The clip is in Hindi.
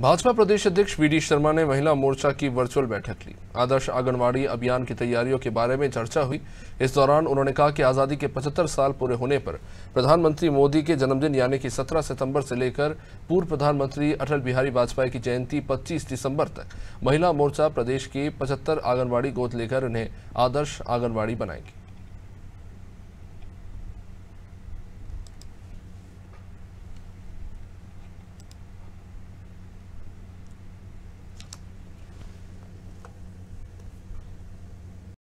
भाजपा प्रदेश अध्यक्ष वी डी शर्मा ने महिला मोर्चा की वर्चुअल बैठक ली आदर्श आंगनवाड़ी अभियान की तैयारियों के बारे में चर्चा हुई इस दौरान उन्होंने कहा कि आज़ादी के 75 साल पूरे होने पर प्रधानमंत्री मोदी के जन्मदिन यानी कि 17 सितंबर से लेकर पूर्व प्रधानमंत्री अटल बिहारी वाजपेयी की जयंती 25 दिसंबर तक महिला मोर्चा प्रदेश की पचहत्तर आंगनबाड़ी गोद लेकर उन्हें आदर्श आंगनबाड़ी बनाएगी